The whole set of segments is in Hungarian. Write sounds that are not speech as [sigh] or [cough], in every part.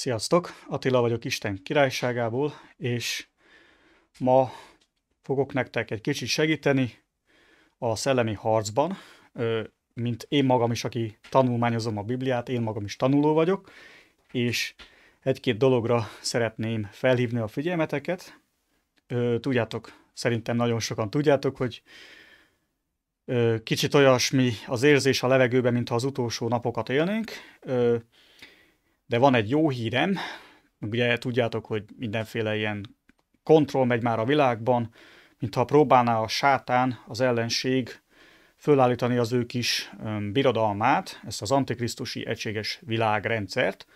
Sziasztok! Attila vagyok Isten királyságából, és ma fogok nektek egy kicsit segíteni a szellemi harcban, mint én magam is, aki tanulmányozom a Bibliát, én magam is tanuló vagyok, és egy-két dologra szeretném felhívni a figyelmeteket. Tudjátok, szerintem nagyon sokan tudjátok, hogy kicsit olyasmi az érzés a levegőben, mintha az utolsó napokat élnénk de van egy jó hírem, ugye tudjátok, hogy mindenféle ilyen kontroll megy már a világban, mintha próbálná a sátán, az ellenség fölállítani az ő kis birodalmát, ezt az antikrisztusi egységes világrendszert,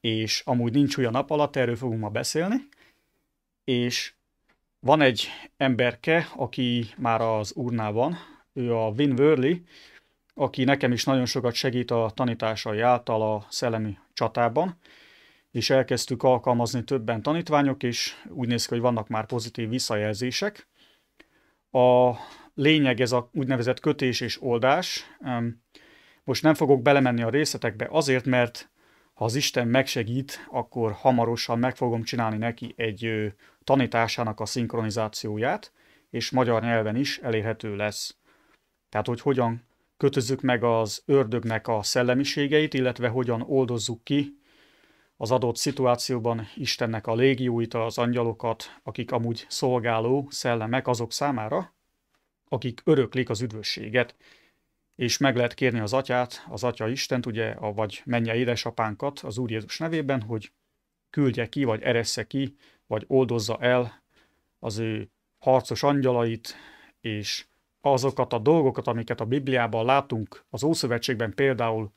és amúgy nincs olyan nap alatt, erről fogunk ma beszélni, és van egy emberke, aki már az urnában, van, ő a Vin Wörli, aki nekem is nagyon sokat segít a tanításai által a szellemi csatában, és elkezdtük alkalmazni többen tanítványok, és úgy néz ki, hogy vannak már pozitív visszajelzések. A lényeg ez a úgynevezett kötés és oldás. Most nem fogok belemenni a részletekbe azért, mert ha az Isten megsegít, akkor hamarosan meg fogom csinálni neki egy tanításának a szinkronizációját, és magyar nyelven is elérhető lesz. Tehát, hogy hogyan kötözzük meg az ördögnek a szellemiségeit, illetve hogyan oldozzuk ki az adott szituációban Istennek a légióit, az angyalokat, akik amúgy szolgáló szellemek azok számára, akik öröklik az üdvösséget, és meg lehet kérni az atyát, az atya Istent, ugye, a vagy menje édesapánkat az Úr Jézus nevében, hogy küldje ki, vagy eresse ki, vagy oldozza el az ő harcos angyalait, és azokat a dolgokat, amiket a Bibliában látunk, az Ószövetségben például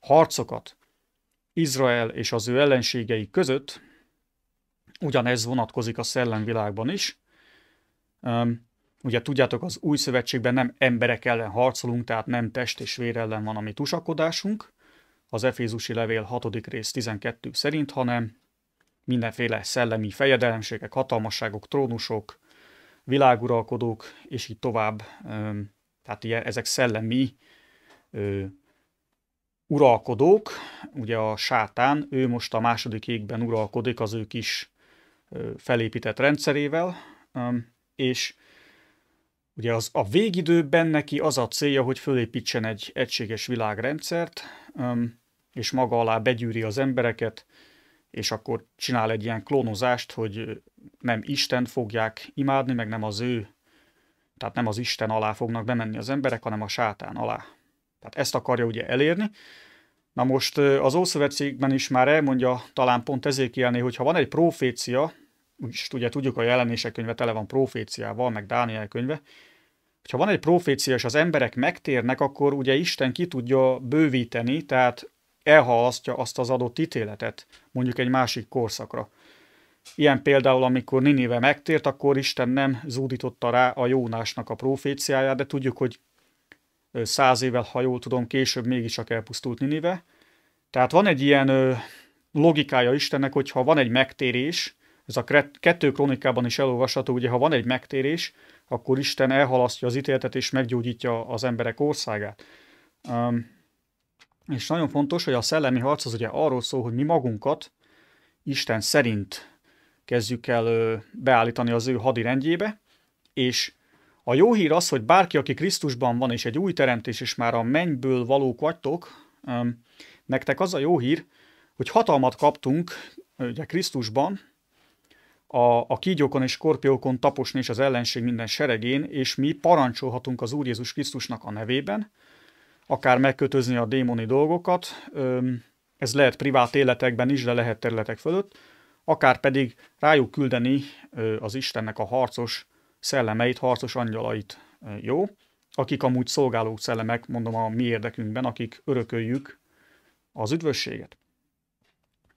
harcokat Izrael és az ő ellenségei között, ugyanez vonatkozik a szellemvilágban is. Ugye tudjátok, az új szövetségben nem emberek ellen harcolunk, tehát nem test és vér ellen van a mi tusakodásunk, az Efézusi Levél 6. rész 12 szerint, hanem mindenféle szellemi fejedelemségek, hatalmasságok, trónusok, világuralkodók, és így tovább. Tehát ilyen, ezek szellemi ö, uralkodók, ugye a sátán, ő most a második égben uralkodik az ő kis ö, felépített rendszerével, ö, és ugye az, a végidőben neki az a célja, hogy fölépítsen egy egységes világrendszert, ö, és maga alá begyűri az embereket, és akkor csinál egy ilyen klónozást, hogy nem Isten fogják imádni, meg nem az ő, tehát nem az Isten alá fognak bemenni az emberek, hanem a sátán alá. Tehát ezt akarja ugye elérni. Na most az Ószövetségben is már elmondja talán pont ezért kielni, hogy ha van egy profécia, és ugye tudjuk, a jelenések könyve tele van proféciával, meg Dániel könyve, ha van egy profécia, és az emberek megtérnek, akkor ugye Isten ki tudja bővíteni, tehát elhalasztja azt az adott ítéletet, mondjuk egy másik korszakra. Ilyen például, amikor Ninive megtért, akkor Isten nem zúdította rá a Jónásnak a proféciáját, de tudjuk, hogy száz évvel, ha jól tudom, később mégiscsak elpusztult Ninive. Tehát van egy ilyen logikája Istennek, hogy ha van egy megtérés, ez a kettő kronikában is elolvasható, ugye ha van egy megtérés, akkor Isten elhalasztja az ítéletet és meggyógyítja az emberek országát. Um, és nagyon fontos, hogy a szellemi harc az ugye arról szól, hogy mi magunkat Isten szerint kezdjük el beállítani az ő hadirendjébe, és a jó hír az, hogy bárki, aki Krisztusban van, és egy új teremtés, és már a mennyből valók vagytok, nektek az a jó hír, hogy hatalmat kaptunk, ugye Krisztusban, a, a kígyókon és korpiókon taposni és az ellenség minden seregén, és mi parancsolhatunk az Úr Jézus Krisztusnak a nevében, akár megkötözni a démoni dolgokat, ez lehet privát életekben is, de lehet területek fölött, akár pedig rájuk küldeni az Istennek a harcos szellemeit, harcos angyalait, jó? Akik amúgy szolgáló szellemek, mondom a mi érdekünkben, akik örököljük az üdvösséget.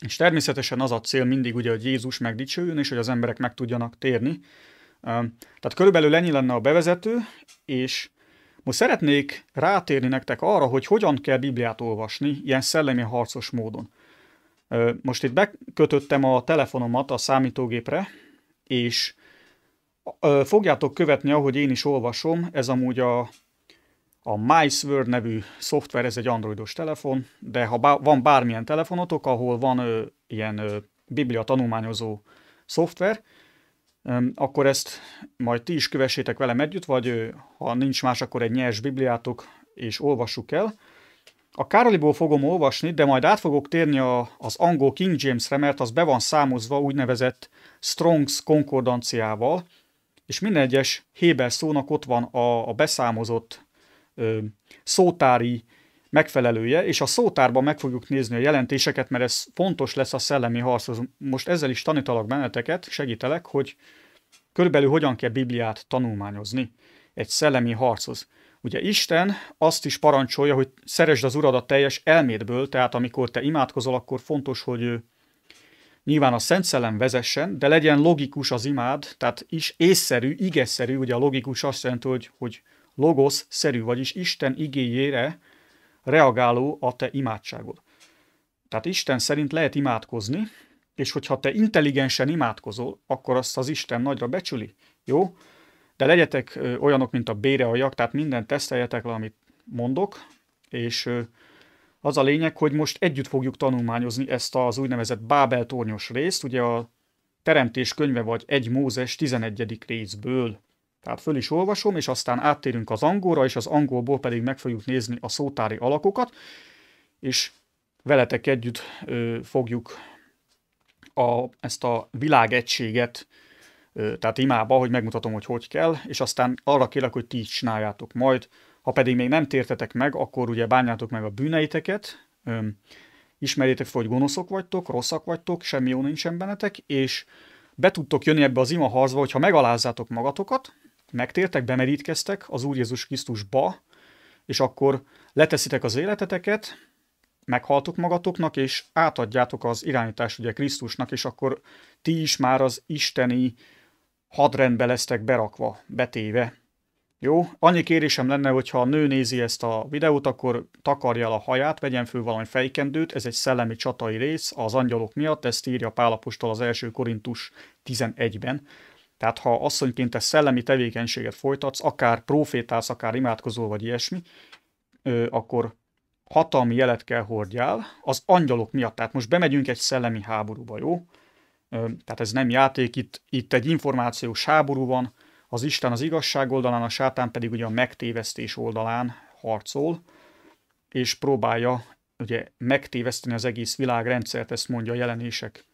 És természetesen az a cél mindig ugye, hogy Jézus megdicsőjön, és hogy az emberek meg tudjanak térni. Tehát körülbelül ennyi lenne a bevezető, és most szeretnék rátérni nektek arra, hogy hogyan kell Bibliát olvasni ilyen szellemi harcos módon. Most itt bekötöttem a telefonomat a számítógépre, és fogjátok követni, ahogy én is olvasom, ez amúgy a, a MySword nevű szoftver, ez egy androidos telefon, de ha bá, van bármilyen telefonotok, ahol van ö, ilyen ö, biblia tanulmányozó szoftver, akkor ezt majd ti is kövessétek velem együtt, vagy ha nincs más, akkor egy nyers bibliátok, és olvassuk el. A Károliból fogom olvasni, de majd át fogok térni a, az angol King James-re, mert az be van számozva úgynevezett Strong's konkordanciával, és minden egyes Héber szónak ott van a, a beszámozott ö, szótári megfelelője, és a szótárban meg fogjuk nézni a jelentéseket, mert ez fontos lesz a szellemi harcoz. Most ezzel is tanítalak benneteket, segítelek, hogy körülbelül hogyan kell Bibliát tanulmányozni egy szellemi harcoz. Ugye Isten azt is parancsolja, hogy szeresd az uradat teljes elmédből, tehát amikor te imádkozol, akkor fontos, hogy ő nyilván a Szent Szellem vezessen, de legyen logikus az imád, tehát is észszerű, igeszerű, ugye a logikus azt jelenti, hogy, hogy logosz szerű, vagyis Isten igényére reagáló a te imádságod. Tehát Isten szerint lehet imádkozni, és hogyha te intelligensen imádkozol, akkor azt az Isten nagyra becsüli. Jó? De legyetek olyanok, mint a bérealjak, tehát mindent teszteljetek le, amit mondok, és az a lényeg, hogy most együtt fogjuk tanulmányozni ezt az úgynevezett Bábel tornyos részt, ugye a Teremtés könyve vagy egy Mózes 11. részből. Tehát föl is olvasom, és aztán áttérünk az angolra, és az angolból pedig meg fogjuk nézni a szótári alakokat, és veletek együtt ö, fogjuk a, ezt a világegységet tehát imába, hogy megmutatom, hogy hogy kell, és aztán arra kérlek, hogy ti csináljátok majd. Ha pedig még nem tértetek meg, akkor ugye bánjátok meg a bűneiteket, ismerjétek fel, hogy gonoszok vagytok, rosszak vagytok, semmi jó nincsen bennetek, és be tudtok jönni ebbe az ima hogyha megalázzátok magatokat, megtértek, bemerítkeztek az Úr Jézus Krisztusba, és akkor leteszitek az életeteket, meghaltok magatoknak, és átadjátok az irányítást ugye Krisztusnak, és akkor ti is már az isteni hadrendbe lesztek berakva, betéve. Jó, annyi kérésem lenne, hogyha a nő nézi ezt a videót, akkor takarja el a haját, vegyen föl valami fejkendőt, ez egy szellemi csatai rész az angyalok miatt, ezt írja Pálapostól az első Korintus 11-ben. Tehát ha asszonyként te szellemi tevékenységet folytatsz, akár profétálsz, akár imádkozol, vagy ilyesmi, akkor hatalmi jelet kell hordjál az angyalok miatt. Tehát most bemegyünk egy szellemi háborúba, jó? Tehát ez nem játék, itt, itt egy információs háború van, az Isten az igazság oldalán, a sátán pedig ugye a megtévesztés oldalán harcol, és próbálja ugye megtéveszteni az egész világrendszert, ezt mondja a jelenések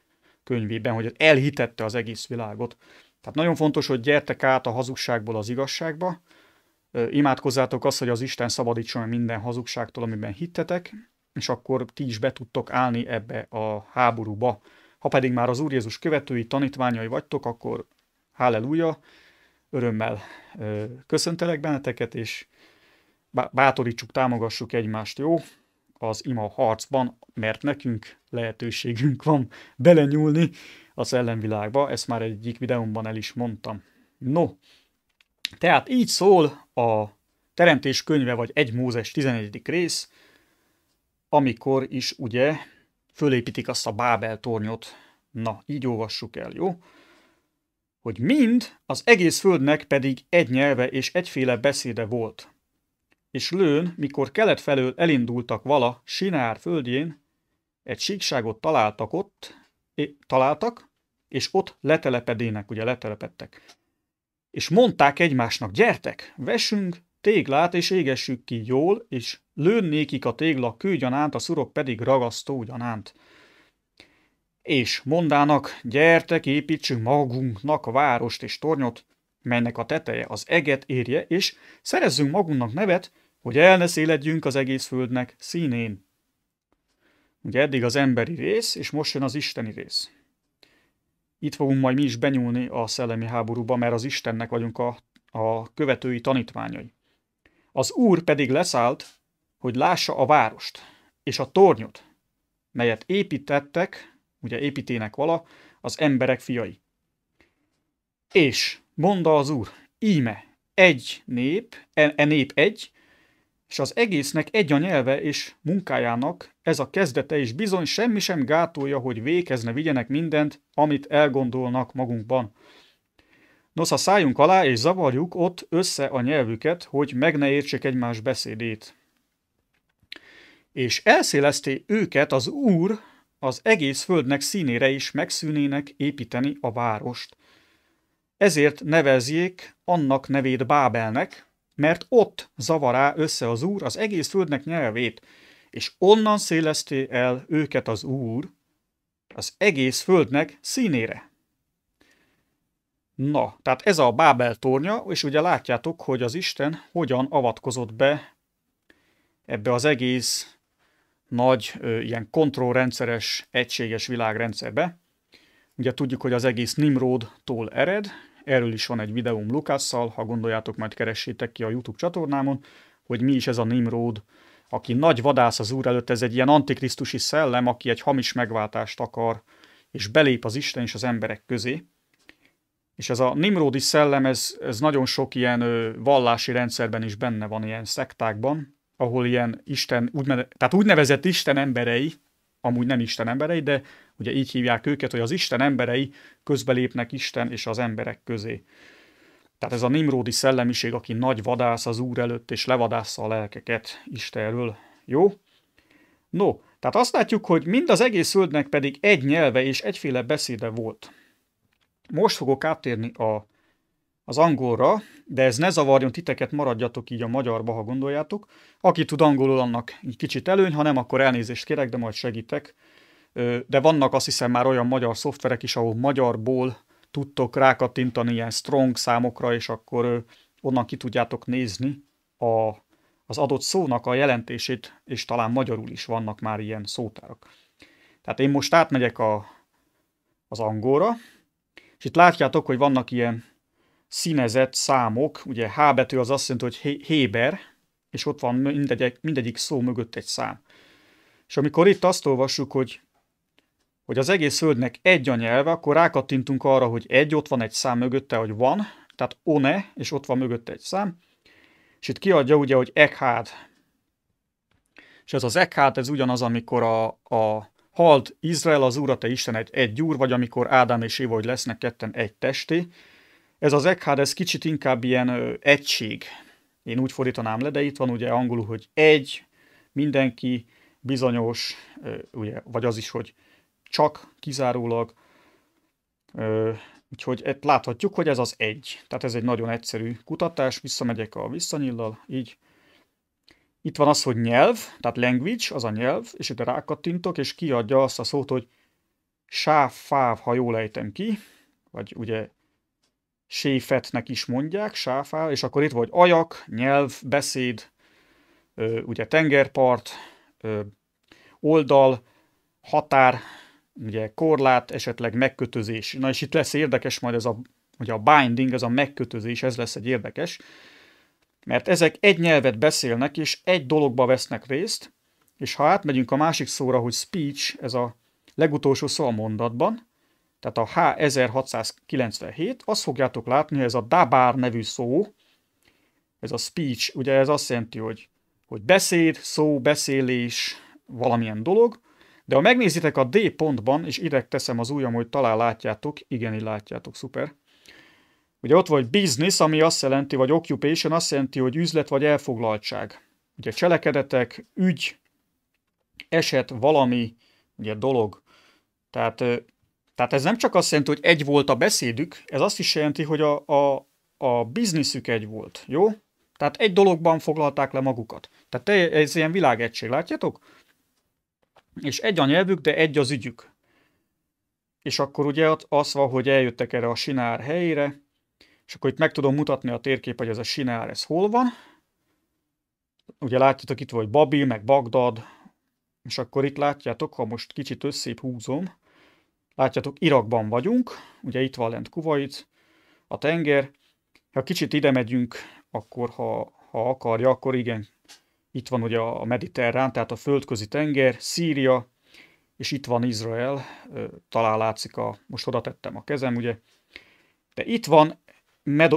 könyvében, hogy elhitette az egész világot. Tehát nagyon fontos, hogy gyertek át a hazugságból az igazságba, imádkozzátok azt, hogy az Isten szabadítson minden hazugságtól, amiben hittetek, és akkor ti is be tudtok állni ebbe a háborúba, ha pedig már az Úr Jézus követői, tanítványai vagytok, akkor halleluja, örömmel köszöntelek benneteket, és bátorítsuk, támogassuk egymást, jó? Az ima harcban, mert nekünk lehetőségünk van belenyúlni a szellemvilágba, ezt már egyik videómban el is mondtam. No, tehát így szól a Teremtés könyve, vagy egy Mózes 11. rész, amikor is ugye fölépítik azt a Bábel tornyot. Na, így olvassuk el, jó? Hogy mind, az egész földnek pedig egy nyelve és egyféle beszéde volt. És lőn, mikor kelet felől elindultak vala Sinár földjén, egy síkságot találtak ott, é, találtak, és ott letelepedének, ugye letelepedtek. És mondták egymásnak, gyertek, vessünk téglát, és égessük ki jól, és lőnnékik a tégla kőgyanánt, a szurok pedig ragasztó ugyanánt. És mondának, gyertek, építsünk magunknak várost és tornyot, melynek a teteje az eget érje, és szerezzünk magunknak nevet, hogy el ne széledjünk az egész földnek színén. Ugye eddig az emberi rész, és most jön az isteni rész. Itt fogunk majd mi is benyúlni a szellemi háborúba, mert az Istennek vagyunk a, a követői tanítványai. Az Úr pedig leszállt, hogy lássa a várost és a tornyot, melyet építettek, ugye építének vala, az emberek fiai. És mondta az úr, íme, egy nép, e, e nép egy, és az egésznek egy a nyelve és munkájának ez a kezdete, és bizony semmi sem gátolja, hogy végezne vigyenek mindent, amit elgondolnak magunkban. a szájunk alá, és zavarjuk ott össze a nyelvüket, hogy meg ne értsék egymás beszédét és elszélezté őket az Úr az egész földnek színére is megszűnének építeni a várost. Ezért nevezjék annak nevét Bábelnek, mert ott zavará össze az Úr az egész földnek nyelvét, és onnan szélezté el őket az Úr az egész földnek színére. Na, tehát ez a Bábel tornya, és ugye látjátok, hogy az Isten hogyan avatkozott be ebbe az egész nagy ilyen kontrollrendszeres, egységes világrendszerbe. Ugye tudjuk, hogy az egész Nimrod-tól ered, erről is van egy videóm Lukásszal, ha gondoljátok, majd keressétek ki a YouTube csatornámon, hogy mi is ez a Nimrod, aki nagy vadász az úr előtt, ez egy ilyen antikrisztusi szellem, aki egy hamis megváltást akar, és belép az Isten és az emberek közé. És ez a Nimrodi szellem, ez, ez nagyon sok ilyen vallási rendszerben is benne van, ilyen szektákban, ahol ilyen Isten, úgyne, tehát úgynevezett Isten emberei, amúgy nem Isten emberei, de ugye így hívják őket, hogy az Isten emberei közbelépnek Isten és az emberek közé. Tehát ez a Nimrodi szellemiség, aki nagy vadász az Úr előtt, és levadásza a lelkeket Istenről. Jó? No, tehát azt látjuk, hogy mind az egész földnek pedig egy nyelve és egyféle beszéde volt. Most fogok áttérni a az angolra, de ez ne zavarjon titeket, maradjatok így a magyarba, ha gondoljátok. Aki tud angolul, annak egy kicsit előny, ha nem, akkor elnézést kérek, de majd segítek. De vannak azt hiszem már olyan magyar szoftverek is, ahol magyarból tudtok rákattintani ilyen strong számokra, és akkor onnan ki tudjátok nézni a, az adott szónak a jelentését, és talán magyarul is vannak már ilyen szótárak. Tehát én most átmegyek a, az angolra, és itt látjátok, hogy vannak ilyen színezett számok, ugye H betű az azt jelenti, hogy Héber, és ott van mindegy, mindegyik szó mögött egy szám. És amikor itt azt olvassuk, hogy, hogy az egész földnek egy a nyelve, akkor rákattintunk arra, hogy egy, ott van egy szám mögötte, hogy van, tehát one, és ott van mögötte egy szám, és itt kiadja ugye, hogy ekhád. És ez az ekhád, ez ugyanaz, amikor a, a halt Izrael, az Úr, a te Isten egy, egy úr, vagy amikor Ádám és Éva, hogy lesznek ketten egy testi. Ez az ekhár, ez kicsit inkább ilyen ö, egység. Én úgy fordítanám le, de itt van ugye angolul, hogy egy, mindenki, bizonyos, ö, ugye, vagy az is, hogy csak, kizárólag. Ö, úgyhogy itt láthatjuk, hogy ez az egy. Tehát ez egy nagyon egyszerű kutatás. Visszamegyek a visszanyillal, így. Itt van az, hogy nyelv, tehát language, az a nyelv, és itt rákattintok, és kiadja azt a szót, hogy fáv, ha jól ejtem ki, vagy ugye séfetnek is mondják, sáfá, és akkor itt vagy ajak, nyelv, beszéd, ugye tengerpart, oldal, határ, ugye korlát, esetleg megkötözés. Na és itt lesz érdekes majd ez a, ugye a binding, ez a megkötözés, ez lesz egy érdekes, mert ezek egy nyelvet beszélnek, és egy dologba vesznek részt, és ha átmegyünk a másik szóra, hogy speech, ez a legutolsó szó a mondatban, tehát a H1697, azt fogjátok látni, hogy ez a dabár nevű szó, ez a speech, ugye ez azt jelenti, hogy, hogy beszéd, szó, beszélés, valamilyen dolog, de ha megnézitek a D pontban, és ide teszem az ujjam, hogy talán látjátok, igen, így látjátok, szuper. Ugye ott vagy business, ami azt jelenti, vagy occupation, azt jelenti, hogy üzlet vagy elfoglaltság. Ugye cselekedetek, ügy, eset, valami, ugye dolog. Tehát tehát ez nem csak azt jelenti, hogy egy volt a beszédük, ez azt is jelenti, hogy a, a, a bizniszük egy volt, jó? Tehát egy dologban foglalták le magukat. Tehát ez ilyen világegység, látjátok? És egy a nyelvük, de egy az ügyük. És akkor ugye az van, hogy eljöttek erre a sinár helyére, és akkor itt meg tudom mutatni a térkép, hogy ez a sinár, ez hol van. Ugye látjátok itt, hogy Babil, meg Bagdad, és akkor itt látjátok, ha most kicsit összép húzom, Látjátok, Irakban vagyunk, ugye itt van lent Kuwait, a tenger. Ha kicsit ide megyünk, akkor ha, ha akarja, akkor igen, itt van ugye a mediterrán, tehát a földközi tenger, Szíria, és itt van Izrael, talán látszik a, most oda tettem a kezem, ugye, de itt van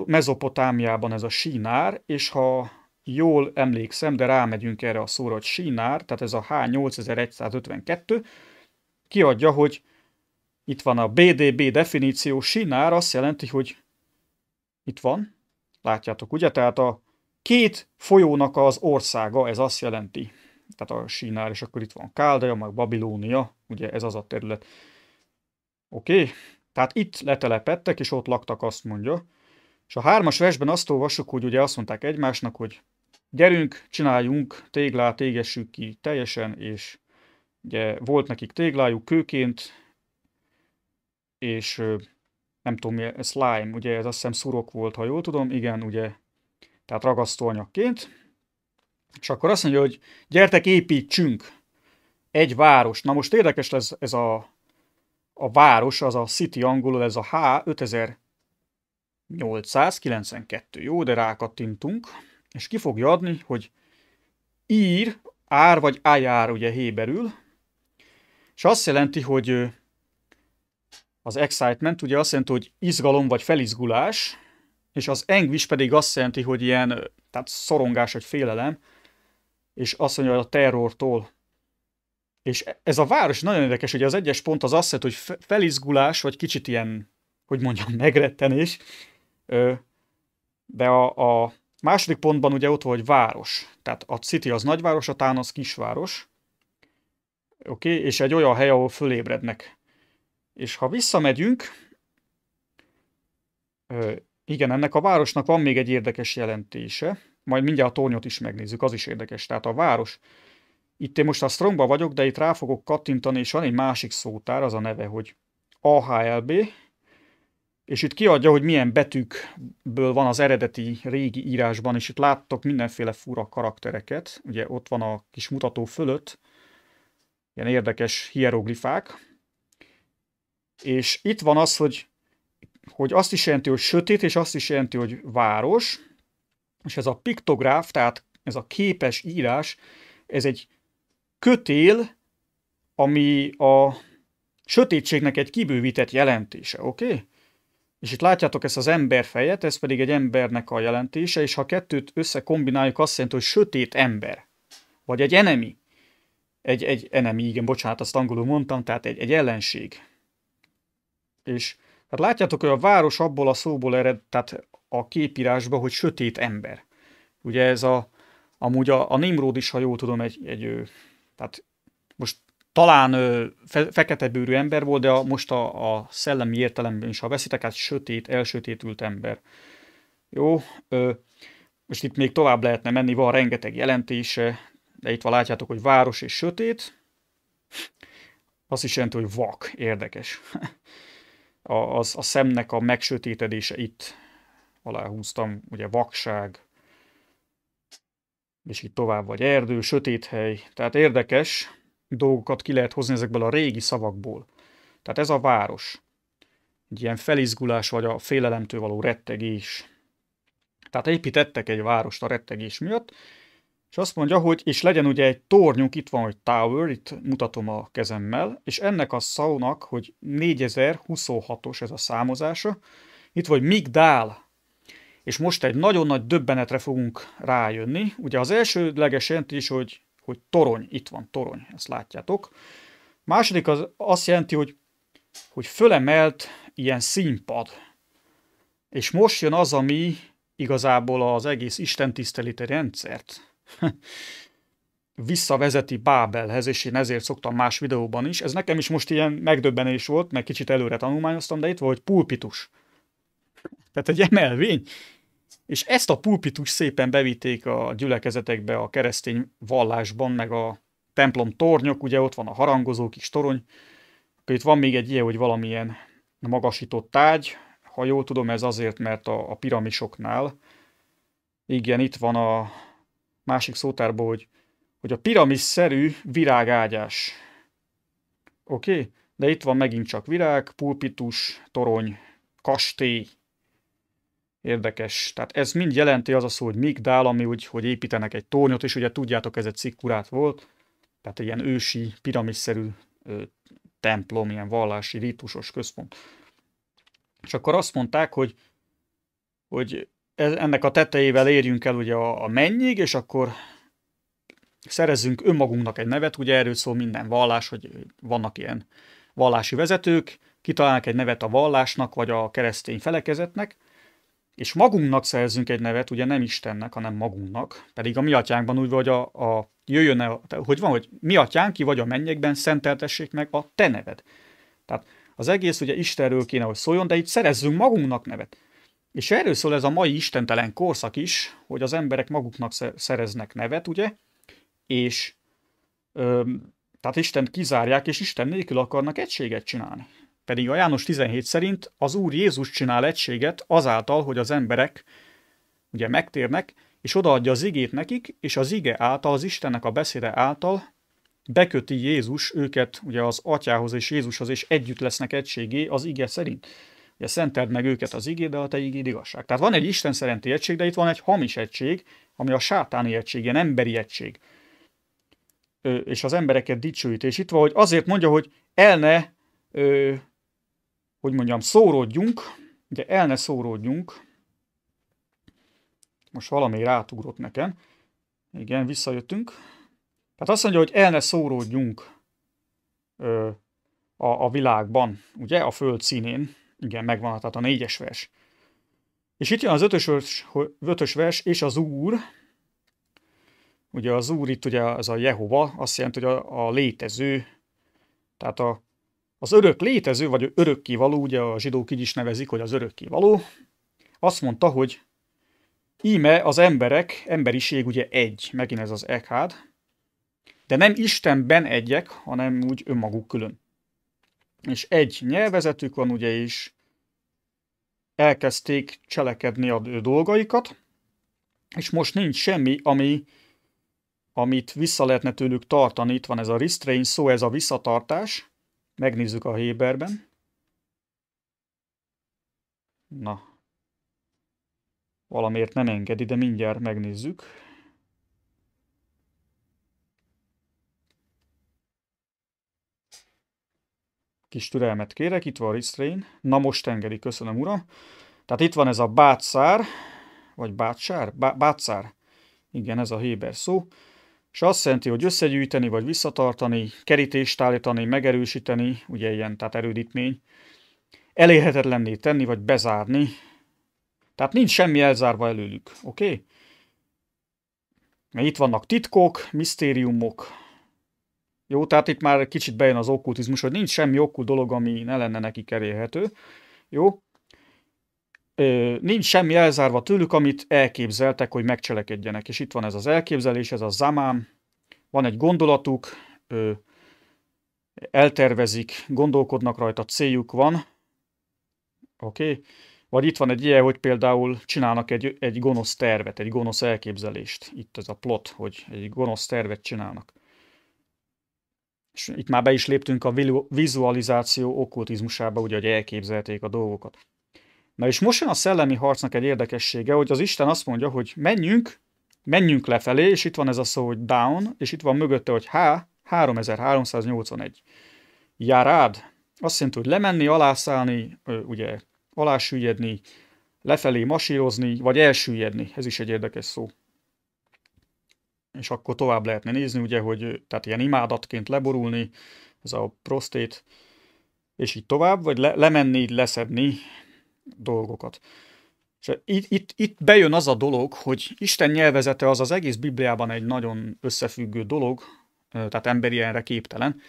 Mezopotámiában ez a sínár, és ha jól emlékszem, de rámegyünk erre a szóra, hogy sínár, tehát ez a H8152, kiadja, hogy itt van a BDB definíció sinár, azt jelenti, hogy itt van, látjátok, ugye? Tehát a két folyónak az országa, ez azt jelenti. Tehát a sinár, és akkor itt van Káldaja, meg Babilónia, ugye ez az a terület. Oké? Okay? Tehát itt letelepedtek és ott laktak, azt mondja. És a hármas versben azt olvassuk, hogy ugye azt mondták egymásnak, hogy gyerünk, csináljunk téglát, égessük ki teljesen, és ugye volt nekik téglájuk kőként, és nem tudom mi, slime, ugye ez azt hiszem szurok volt, ha jól tudom, igen, ugye, tehát ragasztóanyagként, és akkor azt mondja, hogy gyertek építsünk egy város. Na most érdekes lesz ez a, a város, az a city angolul, ez a H 5892, jó, de rákattintunk, és ki fogja adni, hogy ír, ár vagy ájár, ugye héberül, és azt jelenti, hogy az excitement ugye azt jelenti, hogy izgalom vagy felizgulás, és az engvis pedig azt jelenti, hogy ilyen, tehát szorongás vagy félelem, és azt mondja, hogy a terrortól. És e-, ez a város nagyon érdekes, hogy az egyes pont az azt jelenti, hogy felizgulás, vagy kicsit ilyen, hogy mondjam, [laughs] megrettenés, de a, a második pontban ugye ott van, hogy város. Tehát a City az nagyváros, a Tán az kisváros. Oké, okay? és egy olyan hely, ahol fölébrednek és ha visszamegyünk, igen, ennek a városnak van még egy érdekes jelentése, majd mindjárt a tornyot is megnézzük, az is érdekes. Tehát a város, itt én most a Strongba vagyok, de itt rá fogok kattintani, és van egy másik szótár, az a neve, hogy AHLB, és itt kiadja, hogy milyen betűkből van az eredeti régi írásban, és itt láttok mindenféle fura karaktereket, ugye ott van a kis mutató fölött, ilyen érdekes hieroglifák, és itt van az, hogy, hogy azt is jelenti, hogy sötét, és azt is jelenti, hogy város, és ez a piktográf, tehát ez a képes írás, ez egy kötél, ami a sötétségnek egy kibővített jelentése, oké? Okay? És itt látjátok ezt az ember fejet, ez pedig egy embernek a jelentése, és ha kettőt összekombináljuk, azt jelenti, hogy sötét ember, vagy egy enemi. Egy, egy enemi, igen, bocsánat, azt angolul mondtam, tehát egy, egy ellenség. És tehát látjátok, hogy a város abból a szóból ered, tehát a képírásba, hogy sötét ember. Ugye ez a, amúgy a, a Nimrod is, ha jól tudom, egy, egy tehát most talán ö, fe, feketebőrű ember volt, de a, most a, a szellemi értelemben is, ha veszitek, hát sötét, elsötétült ember. Jó, ö, most itt még tovább lehetne menni, van rengeteg jelentése, de itt van látjátok, hogy város és sötét. Azt is jelenti, hogy vak, érdekes. [laughs] a, az, a szemnek a megsötétedése itt aláhúztam, ugye vakság, és így tovább, vagy erdő, sötét hely. Tehát érdekes dolgokat ki lehet hozni ezekből a régi szavakból. Tehát ez a város. Egy ilyen felizgulás, vagy a félelemtől való rettegés. Tehát építettek egy várost a rettegés miatt, és azt mondja, hogy és legyen ugye egy tornyunk, itt van, hogy tower, itt mutatom a kezemmel, és ennek a szaunak, hogy 4026-os ez a számozása, itt vagy migdál, és most egy nagyon nagy döbbenetre fogunk rájönni. Ugye az elsődleges is, hogy, hogy torony, itt van torony, ezt látjátok. Második az azt jelenti, hogy, hogy fölemelt ilyen színpad. És most jön az, ami igazából az egész istentiszteli rendszert [laughs] visszavezeti Bábelhez, és én ezért szoktam más videóban is. Ez nekem is most ilyen megdöbbenés volt, meg kicsit előre tanulmányoztam, de itt volt pulpitus. Tehát egy emelvény. És ezt a pulpitus szépen bevitték a gyülekezetekbe a keresztény vallásban, meg a templom tornyok, ugye ott van a harangozó kis torony. Akkor itt van még egy ilyen, hogy valamilyen magasított tárgy. Ha jól tudom, ez azért, mert a, a piramisoknál, igen, itt van a másik szótárból, hogy, hogy a piramis-szerű virágágyás. Oké? Okay? De itt van megint csak virág, pulpitus, torony, kastély. Érdekes. Tehát ez mind jelenti az a szó, hogy migdál, ami úgy, hogy építenek egy tornyot, és ugye tudjátok, ez egy cikkurát volt, tehát egy ilyen ősi, piramiszerű ö, templom, ilyen vallási, rítusos központ. És akkor azt mondták, hogy, hogy ennek a tetejével érjünk el ugye a, mennyig, és akkor szerezzünk önmagunknak egy nevet, ugye erről szól minden vallás, hogy vannak ilyen vallási vezetők, kitalálnak egy nevet a vallásnak, vagy a keresztény felekezetnek, és magunknak szerzünk egy nevet, ugye nem Istennek, hanem magunknak, pedig a mi atyánkban úgy, vagy a, a jöjjön el, hogy van, hogy mi atyánk, ki vagy a mennyekben, szenteltessék meg a te neved. Tehát az egész ugye Istenről kéne, hogy szóljon, de itt szerezzünk magunknak nevet. És erről szól ez a mai istentelen korszak is, hogy az emberek maguknak szereznek nevet, ugye? És ö, tehát Isten kizárják, és Isten nélkül akarnak egységet csinálni. Pedig a János 17 szerint az Úr Jézus csinál egységet azáltal, hogy az emberek ugye megtérnek, és odaadja az igét nekik, és az ige által, az Istennek a beszéde által beköti Jézus őket ugye az atyához és Jézushoz, és együtt lesznek egységé az ige szerint. Ugye szenteld meg őket az igéd, de a te igéd igazság. Tehát van egy Isten szerinti egység, de itt van egy hamis egység, ami a sátáni egység, ilyen emberi egység. Ö, és az embereket dicsőít. És itt van, hogy azért mondja, hogy el ne, ö, hogy mondjam, szóródjunk, ugye el ne szóródjunk, most valami rátugrott nekem, igen, visszajöttünk. Tehát azt mondja, hogy el ne szóródjunk ö, a, a világban, ugye, a föld színén, igen, megvan tehát a négyes vers. És itt jön az ötös vers, ötös vers és az Úr, ugye az Úr itt ugye az a Jehova, azt jelenti, hogy a, a létező, tehát a, az örök létező, vagy való, ugye a zsidók így is nevezik, hogy az való. azt mondta, hogy íme az emberek, emberiség ugye egy, megint ez az ekhád, de nem Istenben egyek, hanem úgy önmaguk külön és egy nyelvezetük van ugye is, elkezdték cselekedni a dolgaikat, és most nincs semmi, ami, amit vissza lehetne tőlük tartani. Itt van ez a restrain szó, ez a visszatartás. Megnézzük a Héberben. Na, valamiért nem engedi, de mindjárt megnézzük. Kis türelmet kérek, itt van Risztrain. Na most tengeri, köszönöm uram. Tehát itt van ez a bátszár, vagy bátsár? Bá, bátszár. Igen, ez a héber szó. És azt jelenti, hogy összegyűjteni, vagy visszatartani, kerítést állítani, megerősíteni, ugye ilyen, tehát erődítmény. Elérhetetlenné tenni, vagy bezárni. Tehát nincs semmi elzárva előlük, oké? Okay? Mert itt vannak titkok, misztériumok, jó, tehát itt már kicsit bejön az okkultizmus, hogy nincs semmi okkult dolog, ami ne lenne nekik kerélhető. Jó? Ö, nincs semmi elzárva tőlük, amit elképzeltek, hogy megcselekedjenek. És itt van ez az elképzelés, ez a zamám, van egy gondolatuk, ö, eltervezik, gondolkodnak rajta, céljuk van. Oké? Okay? Vagy itt van egy ilyen, hogy például csinálnak egy, egy gonosz tervet, egy gonosz elképzelést. Itt ez a plot, hogy egy gonosz tervet csinálnak és itt már be is léptünk a vizualizáció okkultizmusába, ugye, hogy elképzelték a dolgokat. Na és most jön a szellemi harcnak egy érdekessége, hogy az Isten azt mondja, hogy menjünk, menjünk lefelé, és itt van ez a szó, hogy down, és itt van mögötte, hogy H, 3381. Járád, azt jelenti, hogy lemenni, alászállni, ugye alásüllyedni, lefelé masírozni, vagy elsüllyedni. Ez is egy érdekes szó és akkor tovább lehetne nézni, ugye, hogy tehát ilyen imádatként leborulni, ez a prostét, és így tovább, vagy le, lemenni, így leszedni dolgokat. És itt, itt, itt bejön az a dolog, hogy Isten nyelvezete az az egész Bibliában egy nagyon összefüggő dolog, tehát emberi ilyenre képtelen,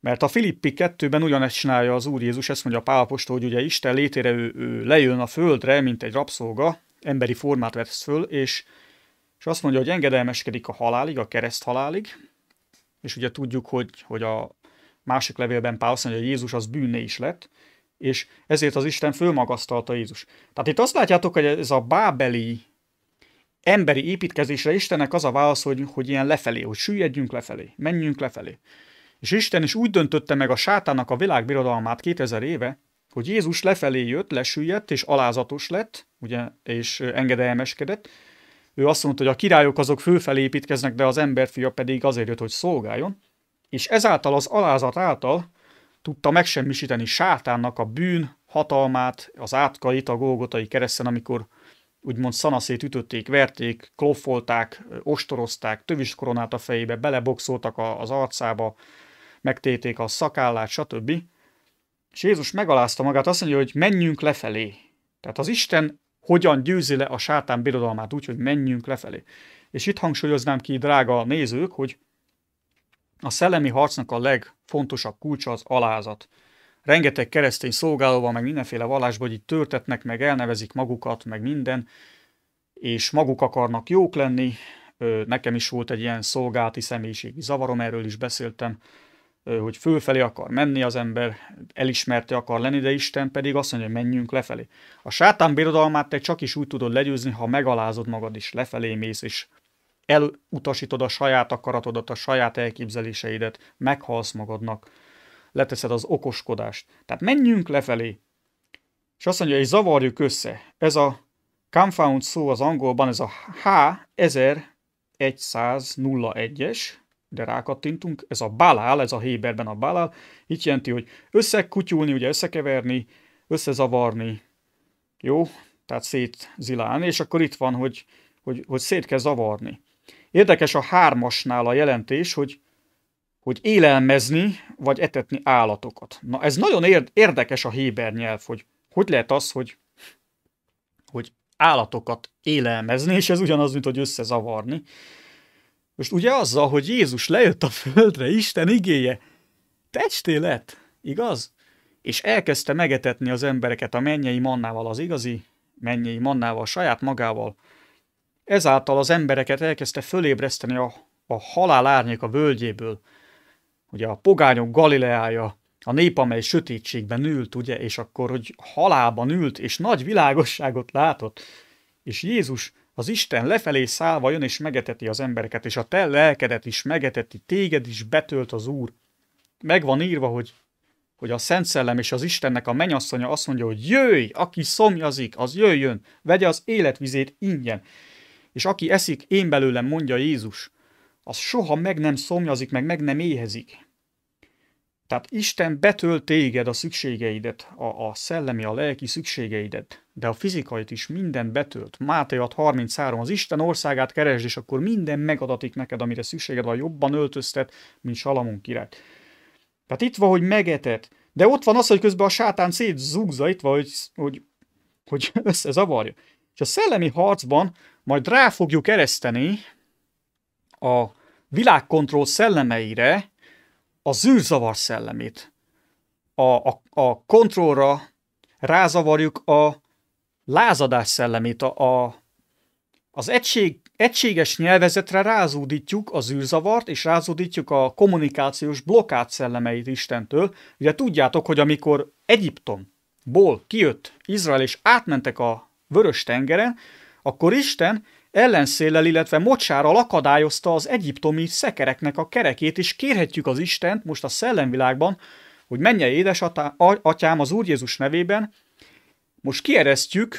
mert a Filippi 2-ben ugyanezt csinálja az Úr Jézus, ezt mondja a Pálapostól, hogy ugye Isten létére ő, ő lejön a földre, mint egy rabszolga, emberi formát vesz föl, és és azt mondja, hogy engedelmeskedik a halálig, a kereszt halálig, és ugye tudjuk, hogy, hogy a másik levélben Pál azt mondja, hogy Jézus az bűnné is lett, és ezért az Isten fölmagasztalta Jézus. Tehát itt azt látjátok, hogy ez a bábeli emberi építkezésre Istennek az a válasz, hogy, hogy ilyen lefelé, hogy süllyedjünk lefelé, menjünk lefelé. És Isten is úgy döntötte meg a sátának a világbirodalmát 2000 éve, hogy Jézus lefelé jött, lesüllyedt és alázatos lett, ugye, és engedelmeskedett, ő azt mondta, hogy a királyok azok főfelé építkeznek, de az emberfia pedig azért jött, hogy szolgáljon, és ezáltal az alázat által tudta megsemmisíteni sátánnak a bűn hatalmát, az átkait a gólgotai kereszten, amikor úgymond szanaszét ütötték, verték, kloffolták, ostorozták, tövis koronát a fejébe, beleboxoltak az arcába, megtéték a szakállát, stb. És Jézus megalázta magát, azt mondja, hogy menjünk lefelé. Tehát az Isten hogyan győzi le a sátán birodalmát, úgy, hogy menjünk lefelé. És itt hangsúlyoznám ki, drága nézők, hogy a szellemi harcnak a legfontosabb kulcsa az alázat. Rengeteg keresztény szolgálóval, meg mindenféle vallásban, hogy így törtetnek, meg elnevezik magukat, meg minden, és maguk akarnak jók lenni. Nekem is volt egy ilyen szolgálati személyiségi zavarom, erről is beszéltem hogy fölfelé akar menni az ember, elismerte akar lenni, de Isten pedig azt mondja, hogy menjünk lefelé. A sátán birodalmát te csak is úgy tudod legyőzni, ha megalázod magad is, lefelé mész és elutasítod a saját akaratodat, a saját elképzeléseidet, meghalsz magadnak, leteszed az okoskodást. Tehát menjünk lefelé. És azt mondja, hogy zavarjuk össze. Ez a confound szó az angolban, ez a H1101-es, de rákattintunk, ez a balál, ez a Héberben a balál, itt jelenti, hogy összekutyulni, ugye összekeverni, összezavarni, jó, tehát szétzilálni, és akkor itt van, hogy, hogy, hogy szét kell zavarni. Érdekes a hármasnál a jelentés, hogy, hogy élelmezni, vagy etetni állatokat. Na ez nagyon érdekes a héber nyelv, hogy hogy lehet az, hogy, hogy állatokat élelmezni, és ez ugyanaz, mint hogy összezavarni. Most ugye azzal, hogy Jézus lejött a földre, Isten igéje, testé lett, igaz? És elkezdte megetetni az embereket a mennyei mannával, az igazi mennyei mannával, saját magával. Ezáltal az embereket elkezdte fölébreszteni a, a halál árnyék a völgyéből. Ugye a pogányok Galileája, a nép, amely sötétségben ült, ugye, és akkor, hogy halálban ült, és nagy világosságot látott. És Jézus az Isten lefelé szállva jön és megeteti az embereket, és a te lelkedet is megeteti, téged is betölt az Úr. Meg van írva, hogy, hogy a Szent Szellem és az Istennek a menyasszonya azt mondja, hogy jöjj, aki szomjazik, az jöjjön, vegye az életvizét ingyen. És aki eszik, én belőlem, mondja Jézus, az soha meg nem szomjazik, meg meg nem éhezik. Tehát Isten betölt téged a szükségeidet, a, a szellemi, a lelki szükségeidet de a fizikait is minden betölt. Máté 33 az Isten országát keresd, és akkor minden megadatik neked, amire szükséged van, jobban öltöztet, mint Salamon király. Tehát itt van, hogy megetet, de ott van az, hogy közben a sátán zugza, itt van, hogy, hogy, hogy összezavarja. És a szellemi harcban majd rá fogjuk ereszteni a világkontroll szellemeire a zűrzavar szellemét. A, a, a kontrollra rázavarjuk a lázadás szellemét, a, a, az egység, egységes nyelvezetre rázódítjuk az űrzavart, és rázódítjuk a kommunikációs blokkát szellemeit Istentől. Ugye tudjátok, hogy amikor Egyiptomból kijött Izrael, és átmentek a vörös tengeren, akkor Isten ellenszéllel, illetve mocsára akadályozta az egyiptomi szekereknek a kerekét, és kérhetjük az Istent most a szellemvilágban, hogy menje édes atyám az Úr Jézus nevében, most kieresztjük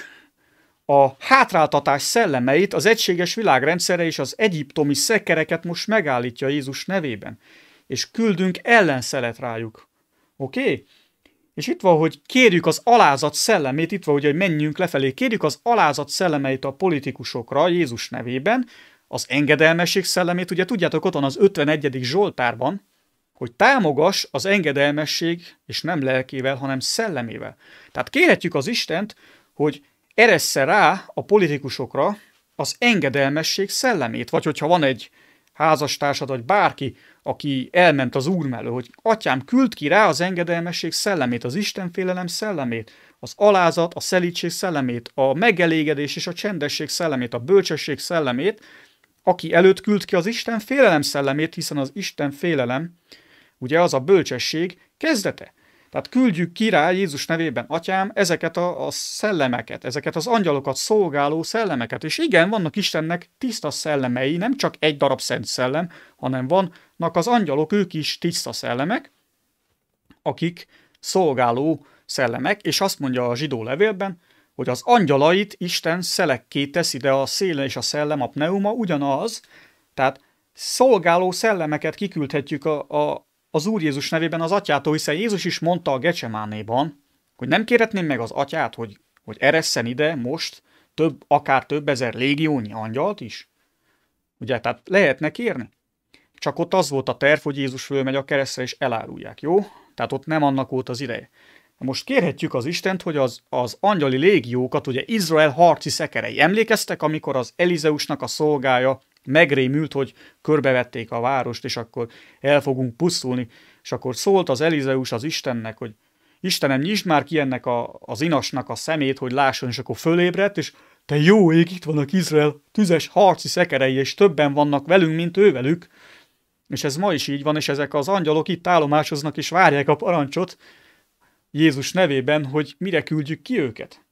a hátráltatás szellemeit, az egységes világrendszere és az egyiptomi szekereket most megállítja Jézus nevében, és küldünk ellenszelet rájuk. Oké? Okay? És itt van, hogy kérjük az alázat szellemét, itt van, hogy menjünk lefelé, kérjük az alázat szellemeit a politikusokra Jézus nevében, az engedelmesség szellemét, ugye tudjátok, ott van az 51. Zsoltárban, hogy támogass az engedelmesség, és nem lelkével, hanem szellemével. Tehát kérhetjük az Istent, hogy eressze rá a politikusokra az engedelmesség szellemét, vagy hogyha van egy házastársad, vagy bárki, aki elment az úr mellő, hogy atyám, küld ki rá az engedelmesség szellemét, az Istenfélelem szellemét, az alázat, a szelítség szellemét, a megelégedés és a csendesség szellemét, a bölcsesség szellemét, aki előtt küld ki az Isten félelem szellemét, hiszen az Isten félelem Ugye az a bölcsesség kezdete. Tehát küldjük király Jézus nevében, atyám, ezeket a, a szellemeket, ezeket az angyalokat szolgáló szellemeket. És igen, vannak Istennek tiszta szellemei, nem csak egy darab szent szellem, hanem vannak az angyalok, ők is tiszta szellemek, akik szolgáló szellemek, és azt mondja a zsidó levélben, hogy az angyalait Isten szelekké teszi, de a széle és a szellem, a pneuma ugyanaz, tehát szolgáló szellemeket kiküldhetjük a, a, az Úr Jézus nevében az atyától, hiszen Jézus is mondta a Gecsemánéban, hogy nem kéretném meg az atyát, hogy, hogy eresszen ide most több, akár több ezer légiónyi angyalt is? Ugye, tehát lehetne kérni? Csak ott az volt a terv, hogy Jézus fölmegy a keresztre és elárulják, jó? Tehát ott nem annak volt az ideje. Most kérhetjük az Istent, hogy az, az angyali légiókat, ugye Izrael harci szekerei. Emlékeztek, amikor az Elizeusnak a szolgája megrémült, hogy körbevették a várost, és akkor el fogunk pusztulni. És akkor szólt az Elizeus az Istennek, hogy Istenem, nyisd már ki ennek a, az inasnak a szemét, hogy lásson, és akkor fölébredt, és te jó ég, itt vannak Izrael tüzes harci szekerei, és többen vannak velünk, mint ő velük. És ez ma is így van, és ezek az angyalok itt állomásoznak, és várják a parancsot Jézus nevében, hogy mire küldjük ki őket.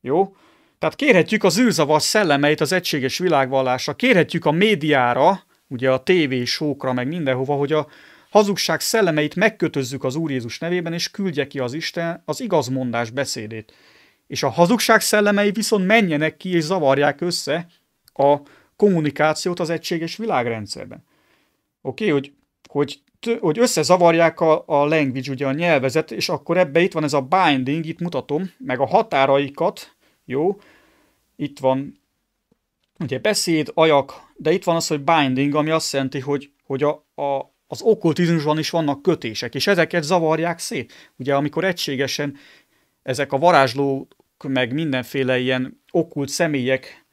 Jó? Tehát kérhetjük az űrzavar szellemeit az egységes világvallásra, kérhetjük a médiára, ugye a tévésókra, meg mindenhova, hogy a hazugság szellemeit megkötözzük az Úr Jézus nevében, és küldje ki az Isten az igazmondás beszédét. És a hazugság szellemei viszont menjenek ki és zavarják össze a kommunikációt az egységes világrendszerben. Oké, okay? hogy, hogy hogy összezavarják a, a language, ugye a nyelvezet, és akkor ebbe itt van ez a binding, itt mutatom, meg a határaikat, jó, itt van ugye beszéd, ajak, de itt van az, hogy binding, ami azt jelenti, hogy, hogy a, a, az okkultizmusban is vannak kötések, és ezeket zavarják szét. Ugye amikor egységesen ezek a varázslók, meg mindenféle ilyen okkult személyek,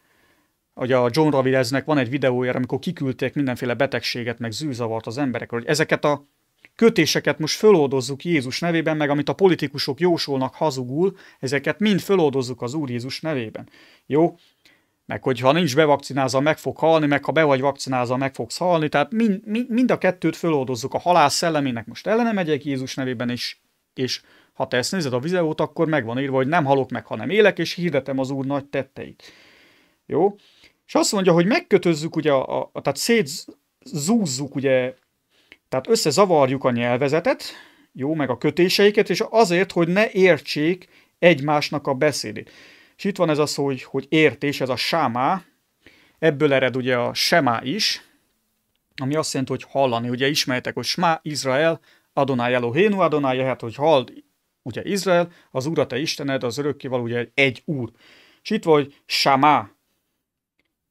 ugye a John Ravireznek van egy videója, amikor kiküldték mindenféle betegséget, meg zűzavart az emberekre, hogy ezeket a kötéseket most föloldozzuk Jézus nevében, meg amit a politikusok jósolnak hazugul, ezeket mind föloldozzuk az Úr Jézus nevében. Jó? Meg hogyha nincs bevakcinázva, meg fog halni, meg ha be vagy vakcinázva, meg fogsz halni. Tehát mind, mind, mind a kettőt föloldozzuk a halál szellemének. Most ellene megyek Jézus nevében, is és ha te ezt nézed a videót, akkor meg van írva, hogy nem halok meg, hanem élek, és hirdetem az Úr nagy tetteit. Jó? És azt mondja, hogy megkötözzük, ugye, a, a, tehát szétzúzzuk ugye tehát összezavarjuk a nyelvezetet, jó, meg a kötéseiket, és azért, hogy ne értsék egymásnak a beszédét. És itt van ez a szó, hogy, hogy értés, ez a sámá, ebből ered ugye a semá is, ami azt jelenti, hogy hallani. Ugye ismertek, hogy smá, Izrael, Adonai Elohénu, Adonai, hát hogy hall, ugye Izrael, az Úr a te Istened, az örökkévaló, ugye egy Úr. És itt van, hogy samá,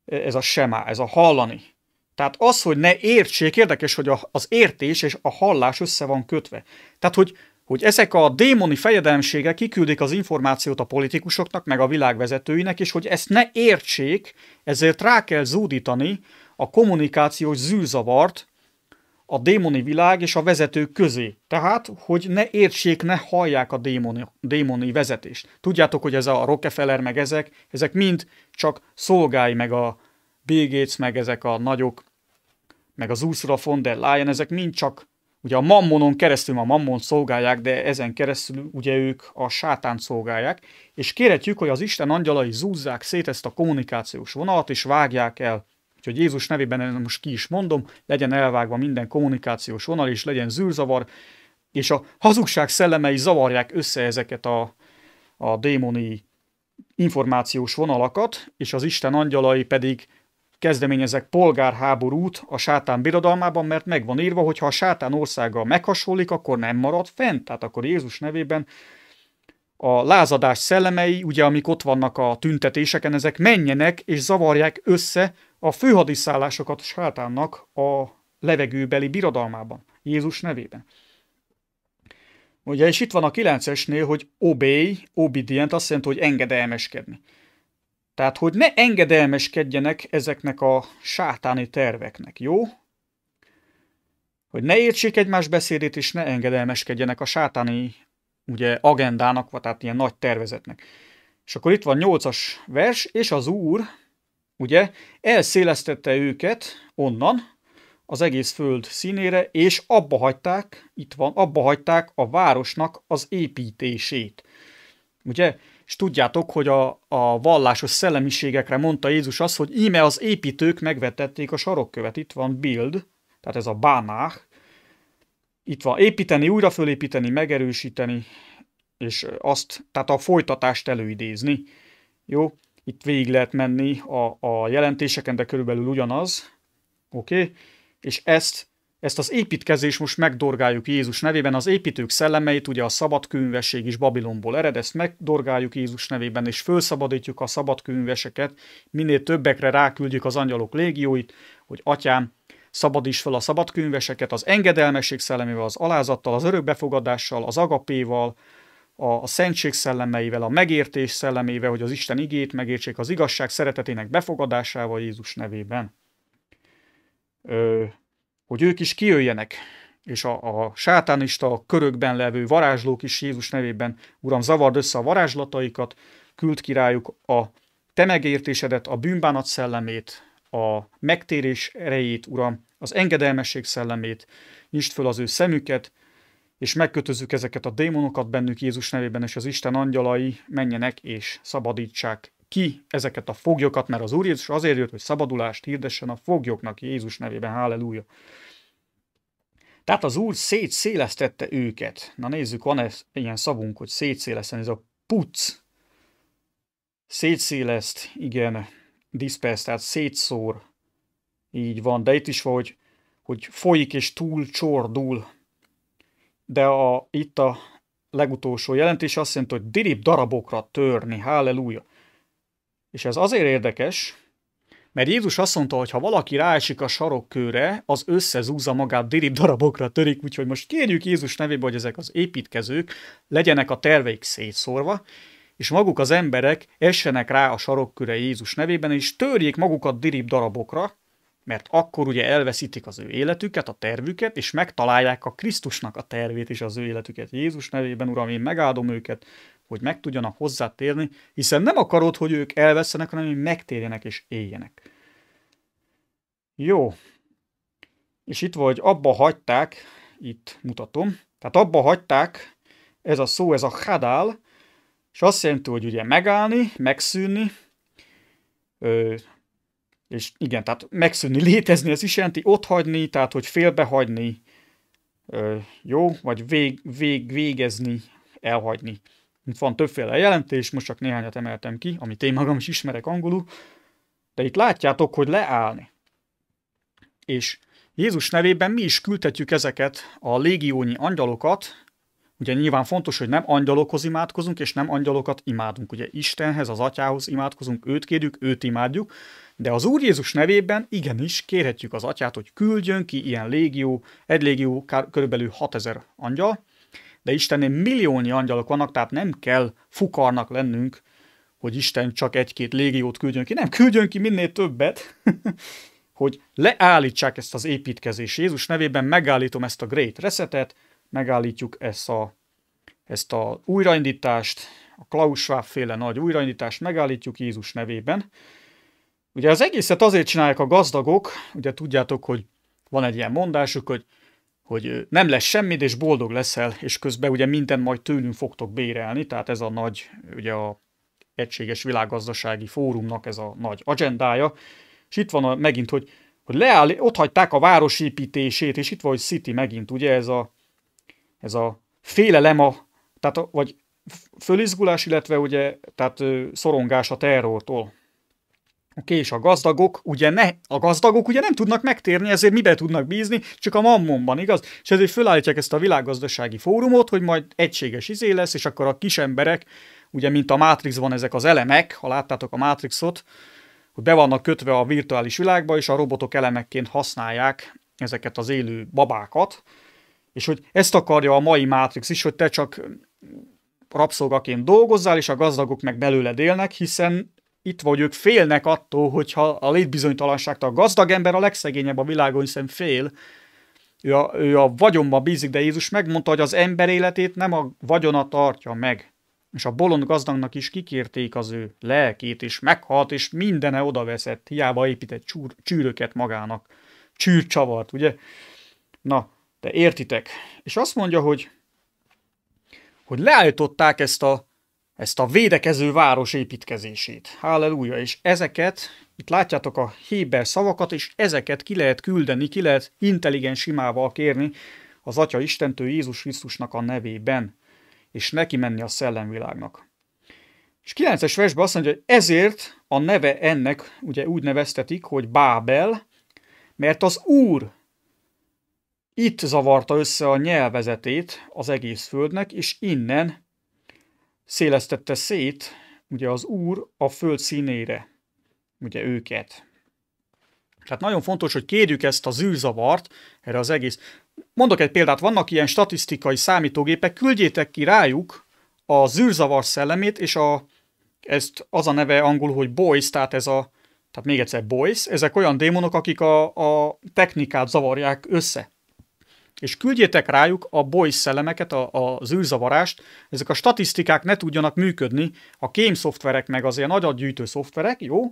e, ez a semá, ez a hallani. Tehát az, hogy ne értsék, érdekes, hogy az értés és a hallás össze van kötve. Tehát, hogy, hogy ezek a démoni fejedelmségek kiküldik az információt a politikusoknak, meg a világvezetőinek, és hogy ezt ne értsék, ezért rá kell zúdítani a kommunikációs zűzavart a démoni világ és a vezetők közé. Tehát, hogy ne értsék, ne hallják a démoni, démoni vezetést. Tudjátok, hogy ez a Rockefeller meg ezek, ezek mind csak szolgái meg a, Bill Gates, meg ezek a nagyok, meg az Ursula von der Leyen, ezek mind csak ugye a mammonon keresztül, a mammon szolgálják, de ezen keresztül ugye ők a sátán szolgálják, és kérhetjük, hogy az Isten angyalai zúzzák szét ezt a kommunikációs vonalat, és vágják el. Úgyhogy Jézus nevében most ki is mondom, legyen elvágva minden kommunikációs vonal, és legyen zűrzavar, és a hazugság szellemei zavarják össze ezeket a, a démoni információs vonalakat, és az Isten angyalai pedig kezdeményezek polgárháborút a sátán birodalmában, mert meg van írva, hogy ha a sátán országa meghasonlik, akkor nem marad fent. Tehát akkor Jézus nevében a lázadás szellemei, ugye amik ott vannak a tüntetéseken, ezek menjenek és zavarják össze a főhadiszállásokat a sátánnak a levegőbeli birodalmában, Jézus nevében. Ugye, és itt van a 9-esnél, hogy obey, obedient, azt jelenti, hogy engedelmeskedni. Tehát, hogy ne engedelmeskedjenek ezeknek a sátáni terveknek, jó? Hogy ne értsék egymás beszédét, és ne engedelmeskedjenek a sátáni ugye, agendának, vagy tehát ilyen nagy tervezetnek. És akkor itt van 8-as vers, és az Úr, ugye, elszélesztette őket onnan, az egész föld színére, és abba hagyták, itt van, abba hagyták a városnak az építését. Ugye, és tudjátok, hogy a, a vallásos szellemiségekre mondta Jézus azt, hogy íme az építők megvetették a sarokkövet. Itt van build, tehát ez a bánák. Itt van építeni, újra fölépíteni, megerősíteni, és azt, tehát a folytatást előidézni. Jó, itt végig lehet menni a, a jelentéseken, de körülbelül ugyanaz. Oké, okay? és ezt ezt az építkezés most megdorgáljuk Jézus nevében, az építők szellemeit, ugye a szabadkőművesség is Babilonból ered, ezt megdorgáljuk Jézus nevében, és fölszabadítjuk a szabadkőműveseket, minél többekre ráküldjük az angyalok légióit, hogy atyám, szabadíts fel a szabadkőműveseket az engedelmesség szellemével, az alázattal, az örökbefogadással, az agapéval, a, a szentség szellemeivel, a megértés szellemével, hogy az Isten igét megértsék az igazság szeretetének befogadásával Jézus nevében. Ö, hogy ők is kijöjjenek, és a, a sátánista körökben levő varázslók is Jézus nevében, Uram, zavard össze a varázslataikat, küld királyuk a te megértésedet, a bűnbánat szellemét, a megtérés erejét, Uram, az engedelmesség szellemét, nyisd föl az ő szemüket, és megkötözzük ezeket a démonokat bennük Jézus nevében, és az Isten angyalai menjenek és szabadítsák ki ezeket a foglyokat, mert az Úr Jézus azért jött, hogy szabadulást hirdessen a foglyoknak Jézus nevében, halleluja. Tehát az Úr szétszélesztette őket. Na nézzük, van ez ilyen szavunk, hogy szétszéleszteni, ez a puc. Szétszéleszt, igen, dispersz, tehát szétszór. Így van, de itt is van, hogy, hogy folyik és túl csordul. De a, itt a legutolsó jelentés azt jelenti, hogy dirib darabokra törni, halleluja. És ez azért érdekes, mert Jézus azt mondta, hogy ha valaki ráesik a sarokkőre, az összezúzza magát dirib darabokra törik, úgyhogy most kérjük Jézus nevébe, hogy ezek az építkezők legyenek a terveik szétszórva, és maguk az emberek essenek rá a sarokkőre Jézus nevében, és törjék magukat dirib darabokra, mert akkor ugye elveszítik az ő életüket, a tervüket, és megtalálják a Krisztusnak a tervét és az ő életüket. Jézus nevében, Uram, én megáldom őket, hogy meg tudjanak hozzá térni, hiszen nem akarod, hogy ők elvesztenek, hanem hogy megtérjenek és éljenek. Jó. És itt vagy, abba hagyták, itt mutatom, tehát abba hagyták, ez a szó, ez a hadál, és azt jelenti, hogy ugye megállni, megszűnni, ö, és igen, tehát megszűnni, létezni, ez is jelenti ott hagyni, tehát hogy félbehagyni, ö, jó, vagy vég, vég, végezni, elhagyni. Mint van többféle jelentés, most csak néhányat emeltem ki, amit én magam is ismerek angolul, de itt látjátok, hogy leállni. És Jézus nevében mi is küldhetjük ezeket a légiónyi angyalokat, Ugye nyilván fontos, hogy nem angyalokhoz imádkozunk, és nem angyalokat imádunk. Ugye Istenhez, az Atyához imádkozunk, őt kérjük, őt imádjuk, de az Úr Jézus nevében igenis kérhetjük az Atyát, hogy küldjön ki ilyen légió, egy légió kb. 6000 angyal, de Istennél milliónyi angyalok vannak, tehát nem kell fukarnak lennünk, hogy Isten csak egy-két légiót küldjön ki. Nem, küldjön ki minél többet, [laughs] hogy leállítsák ezt az építkezést. Jézus nevében megállítom ezt a Great Resetet, megállítjuk ezt a, ezt a újraindítást, a Klaus Schwab féle nagy újraindítást megállítjuk Jézus nevében. Ugye az egészet azért csinálják a gazdagok, ugye tudjátok, hogy van egy ilyen mondásuk, hogy hogy nem lesz semmit, és boldog leszel, és közben ugye minden majd tőlünk fogtok bérelni, tehát ez a nagy, ugye a egységes világgazdasági fórumnak ez a nagy agendája, és itt van a, megint, hogy, hogy leáll, ott hagyták a városépítését, és itt van, hogy City megint, ugye ez a, ez a félelem a, tehát a, vagy fölizgulás, illetve ugye, tehát szorongás a terrortól. Oké, és a gazdagok, ugye ne, a gazdagok ugye nem tudnak megtérni, ezért mibe tudnak bízni, csak a mammonban, igaz? És ezért fölállítják ezt a világgazdasági fórumot, hogy majd egységes izé lesz, és akkor a kis emberek, ugye mint a Matrixban ezek az elemek, ha láttátok a Matrixot, hogy be vannak kötve a virtuális világba, és a robotok elemekként használják ezeket az élő babákat, és hogy ezt akarja a mai Matrix is, hogy te csak mm, rabszolgaként dolgozzál, és a gazdagok meg belőled élnek, hiszen itt vagy ők félnek attól, hogyha a létbizonytalanságtól a gazdag ember a legszegényebb a világon, hiszen fél, ő a, ő a vagyonba bízik, de Jézus megmondta, hogy az ember életét nem a vagyona tartja meg. És a bolond gazdagnak is kikérték az ő lelkét, és meghalt, és mindene odaveszett, hiába épített csúr, csűröket magának. Csűrcsavart, ugye? Na, de értitek. És azt mondja, hogy, hogy leállították ezt a ezt a védekező város építkezését. Halleluja! És ezeket, itt látjátok a héber szavakat, és ezeket ki lehet küldeni, ki lehet intelligens imával kérni az Atya Istentől Jézus Krisztusnak a nevében, és neki menni a szellemvilágnak. És 9-es versben azt mondja, hogy ezért a neve ennek, ugye úgy neveztetik, hogy Bábel, mert az Úr itt zavarta össze a nyelvezetét az egész földnek, és innen szélesztette szét, ugye az Úr a föld színére, ugye őket. Tehát nagyon fontos, hogy kérjük ezt a zűrzavart, erre az egész. Mondok egy példát, vannak ilyen statisztikai számítógépek, küldjétek ki rájuk a zűrzavar szellemét, és a, ezt az a neve angolul, hogy boys, tehát ez a, tehát még egyszer boys, ezek olyan démonok, akik a, a technikát zavarják össze és küldjétek rájuk a boys szellemeket, a, a, az űrzavarást, ezek a statisztikák ne tudjanak működni, a kém szoftverek meg az ilyen adatgyűjtő szoftverek, jó,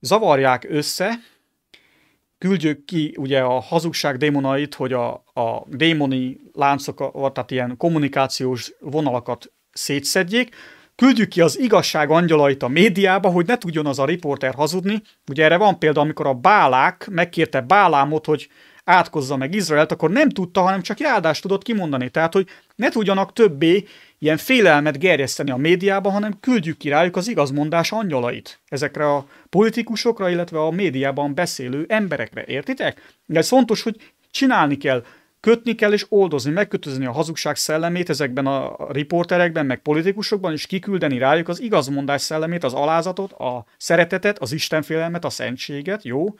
zavarják össze, küldjük ki ugye a hazugság démonait, hogy a, a démoni láncokat, tehát ilyen kommunikációs vonalakat szétszedjék, küldjük ki az igazság angyalait a médiába, hogy ne tudjon az a riporter hazudni. Ugye erre van példa, amikor a Bálák megkérte Bálámot, hogy átkozza meg Izraelt, akkor nem tudta, hanem csak áldást tudott kimondani. Tehát, hogy ne tudjanak többé ilyen félelmet gerjeszteni a médiába, hanem küldjük ki rájuk az igazmondás angyalait. Ezekre a politikusokra, illetve a médiában beszélő emberekre. Értitek? De ez fontos, hogy csinálni kell kötni kell és oldozni, megkötözni a hazugság szellemét ezekben a riporterekben, meg politikusokban, és kiküldeni rájuk az igazmondás szellemét, az alázatot, a szeretetet, az istenfélelmet, a szentséget, jó?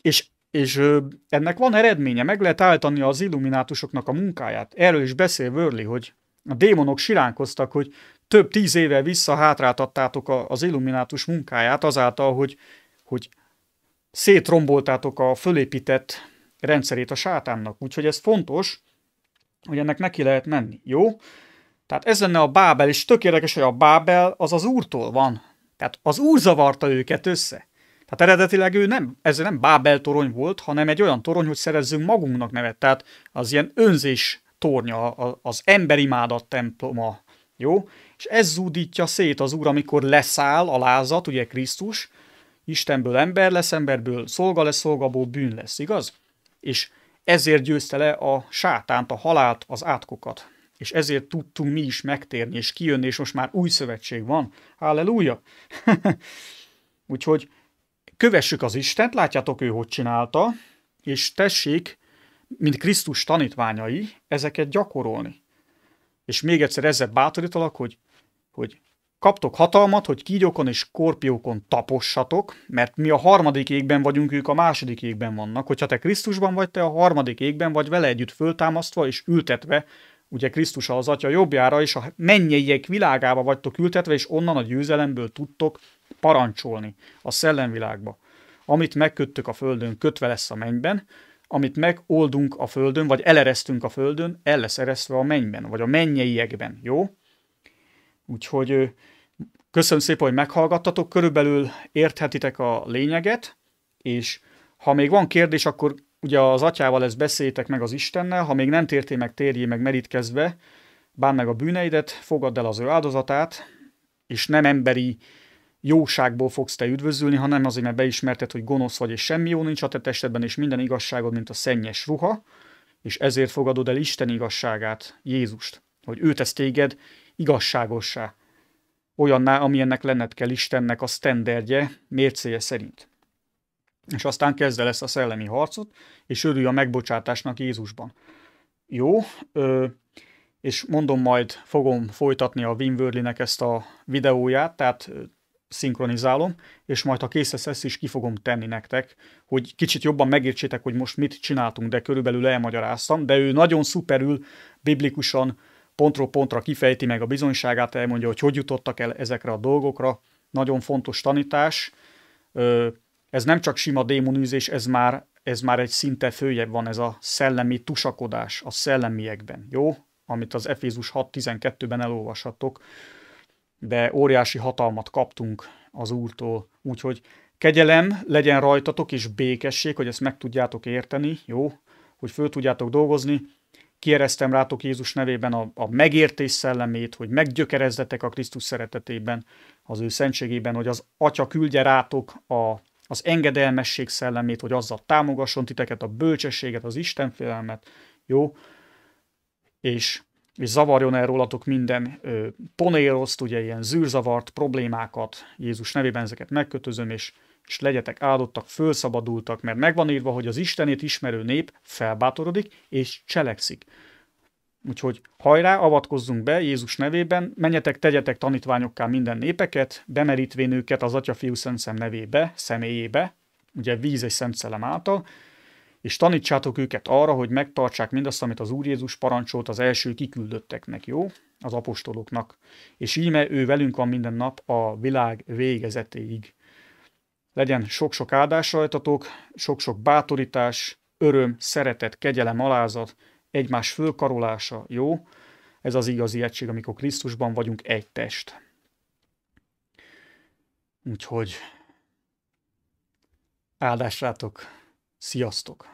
És és ö, ennek van eredménye, meg lehet állítani az illuminátusoknak a munkáját. Erről is beszél Wörli, hogy a démonok siránkoztak, hogy több tíz éve vissza hátráltattátok a, az illuminátus munkáját azáltal, hogy, hogy szétromboltátok a fölépített rendszerét a sátánnak. Úgyhogy ez fontos, hogy ennek neki lehet menni. Jó? Tehát ez lenne a Bábel, és tökéletes, hogy a Bábel az az úrtól van. Tehát az úr zavarta őket össze. Tehát eredetileg ő nem, ez nem Bábel torony volt, hanem egy olyan torony, hogy szerezzünk magunknak nevet. Tehát az ilyen önzés tornya, az emberimádat temploma. Jó? És ez zúdítja szét az Úr, amikor leszáll a lázat, ugye Krisztus, Istenből ember lesz, emberből szolga lesz, szolgából bűn lesz, igaz? És ezért győzte le a sátánt, a halált, az átkokat. És ezért tudtunk mi is megtérni és kijönni, és most már új szövetség van. Halleluja! [laughs] Úgyhogy Kövessük az Istent, látjátok ő hogy csinálta, és tessék, mint Krisztus tanítványai, ezeket gyakorolni. És még egyszer ezzel bátorítalak, hogy, hogy kaptok hatalmat, hogy kígyókon és korpiókon tapossatok, mert mi a harmadik égben vagyunk, ők a második égben vannak. Hogyha te Krisztusban vagy, te a harmadik égben vagy vele együtt föltámasztva és ültetve, ugye Krisztus az atya jobbjára, és a mennyeiek világába vagytok ültetve, és onnan a győzelemből tudtok parancsolni a szellemvilágba. Amit megköttök a földön, kötve lesz a mennyben, amit megoldunk a földön, vagy eleresztünk a földön, el lesz eresztve a mennyben, vagy a mennyeiekben, jó? Úgyhogy köszönöm szépen, hogy meghallgattatok, körülbelül érthetitek a lényeget, és ha még van kérdés, akkor ugye az atyával ezt beszéljétek meg az Istennel, ha még nem tértél meg, térjél meg merítkezve, bán meg a bűneidet, fogadd el az ő áldozatát, és nem emberi jóságból fogsz te üdvözülni, hanem azért, mert beismerted, hogy gonosz vagy, és semmi jó nincs a te testedben, és minden igazságod, mint a szennyes ruha, és ezért fogadod el Isten igazságát, Jézust, hogy ő tesz téged igazságossá, olyanná, amilyennek lenned kell Istennek a sztenderdje, mércéje szerint. És aztán kezd el ezt a szellemi harcot, és örülj a megbocsátásnak Jézusban. Jó, ö, és mondom, majd fogom folytatni a Wim Wörlinek ezt a videóját, tehát szinkronizálom, és majd ha kész lesz, ezt is ki fogom tenni nektek, hogy kicsit jobban megértsétek, hogy most mit csináltunk, de körülbelül elmagyaráztam, de ő nagyon szuperül, biblikusan, pontról pontra kifejti meg a bizonyságát, elmondja, hogy hogy jutottak el ezekre a dolgokra. Nagyon fontos tanítás. Ez nem csak sima démonűzés, ez már, ez már egy szinte főjebb van, ez a szellemi tusakodás a szellemiekben, jó? Amit az Efézus 6.12-ben elolvashatok de óriási hatalmat kaptunk az Úrtól. Úgyhogy kegyelem legyen rajtatok, és békesség, hogy ezt meg tudjátok érteni, jó? Hogy föl tudjátok dolgozni. Kiereztem rátok Jézus nevében a, a megértés szellemét, hogy meggyökerezzetek a Krisztus szeretetében, az ő szentségében, hogy az Atya küldje rátok a, az engedelmesség szellemét, hogy azzal támogasson titeket, a bölcsességet, az Istenfélelmet, jó? És és zavarjon el rólatok minden ö, ponéroszt, ugye ilyen zűrzavart, problémákat, Jézus nevében ezeket megkötözöm, és, és legyetek áldottak, fölszabadultak, mert megvan írva, hogy az Istenét ismerő nép felbátorodik és cselekszik. Úgyhogy hajrá, avatkozzunk be Jézus nevében, menjetek, tegyetek tanítványokká minden népeket, bemerítvén őket az Atya Fiú Szent Szem nevébe, személyébe, ugye víz és Szent Szellem által, és tanítsátok őket arra, hogy megtartsák mindazt, amit az Úr Jézus parancsolt az első kiküldötteknek, jó? Az apostoloknak. És íme ő velünk van minden nap a világ végezetéig. Legyen sok-sok áldás rajtatok, sok-sok bátorítás, öröm, szeretet, kegyelem, alázat, egymás fölkarolása, jó? Ez az igazi egység, amikor Krisztusban vagyunk egy test. Úgyhogy rátok! Sziasztok!